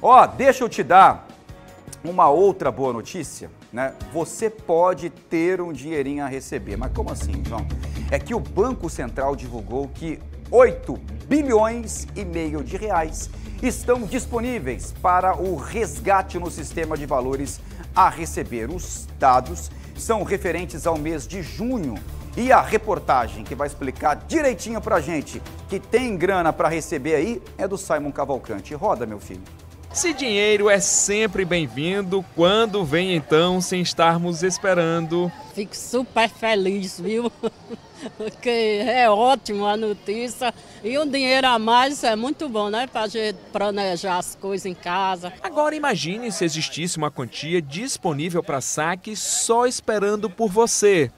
Ó, oh, deixa eu te dar uma outra boa notícia, né? Você pode ter um dinheirinho a receber. Mas como assim, João? É que o Banco Central divulgou que 8 bilhões e meio de reais estão disponíveis para o resgate no sistema de valores a receber. Os dados são referentes ao mês de junho. E a reportagem que vai explicar direitinho pra gente que tem grana para receber aí é do Simon Cavalcante. Roda, meu filho. Se dinheiro é sempre bem-vindo, quando vem então sem estarmos esperando? Fico super feliz, viu? Porque é ótima a notícia. E um dinheiro a mais é muito bom, né? Para gente planejar as coisas em casa. Agora imagine se existisse uma quantia disponível para saque só esperando por você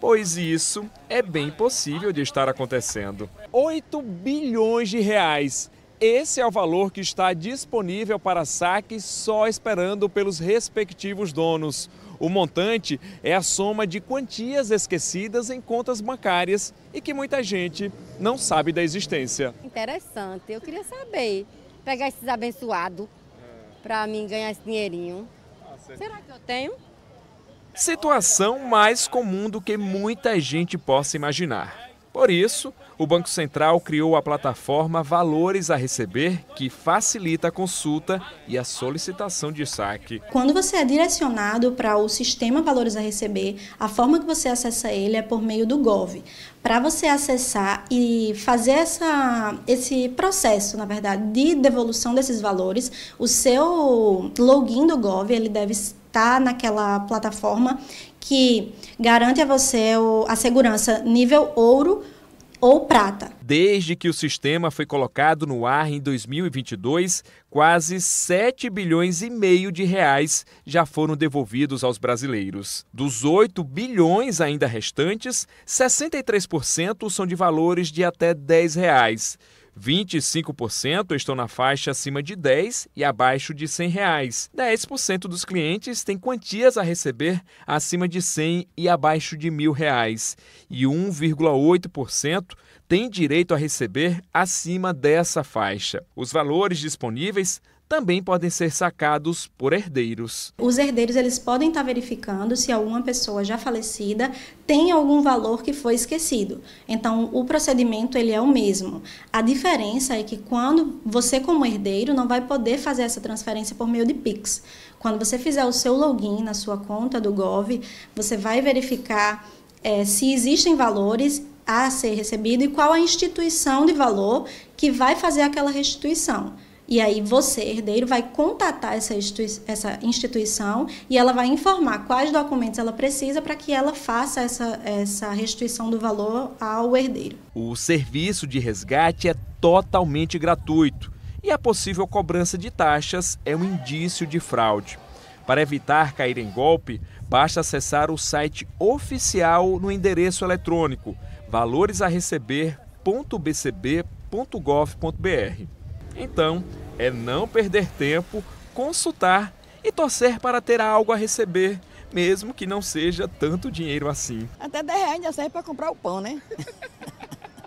pois isso é bem possível de estar acontecendo. 8 bilhões de reais. Esse é o valor que está disponível para saque só esperando pelos respectivos donos. O montante é a soma de quantias esquecidas em contas bancárias e que muita gente não sabe da existência. Interessante, eu queria saber, pegar esses abençoados para mim ganhar esse dinheirinho. Será que eu tenho? Situação mais comum do que muita gente possa imaginar. Por isso, o Banco Central criou a plataforma Valores a Receber, que facilita a consulta e a solicitação de saque. Quando você é direcionado para o sistema Valores a Receber, a forma que você acessa ele é por meio do Gov. Para você acessar e fazer essa, esse processo, na verdade, de devolução desses valores, o seu login do Gov ele deve tá naquela plataforma que garante a você a segurança nível ouro ou prata. Desde que o sistema foi colocado no ar em 2022, quase 7 bilhões e meio de reais já foram devolvidos aos brasileiros. Dos 8 bilhões ainda restantes, 63% são de valores de até 10 reais. 25% estão na faixa acima de 10 e abaixo de 100 reais. 10% dos clientes têm quantias a receber acima de 100 e abaixo de mil reais. E 1,8% tem direito a receber acima dessa faixa. Os valores disponíveis também podem ser sacados por herdeiros. Os herdeiros eles podem estar tá verificando se alguma pessoa já falecida tem algum valor que foi esquecido. Então, o procedimento ele é o mesmo. A diferença é que quando você como herdeiro não vai poder fazer essa transferência por meio de Pix. Quando você fizer o seu login na sua conta do Gov, você vai verificar é, se existem valores a ser recebido e qual a instituição de valor que vai fazer aquela restituição. E aí você, herdeiro, vai contatar essa, institui essa instituição e ela vai informar quais documentos ela precisa para que ela faça essa, essa restituição do valor ao herdeiro. O serviço de resgate é totalmente gratuito e a possível cobrança de taxas é um indício de fraude. Para evitar cair em golpe, basta acessar o site oficial no endereço eletrônico valoresareceber.bcb.gov.br. Então, é não perder tempo, consultar e torcer para ter algo a receber, mesmo que não seja tanto dinheiro assim. Até 10 reais ainda serve para comprar o pão, né?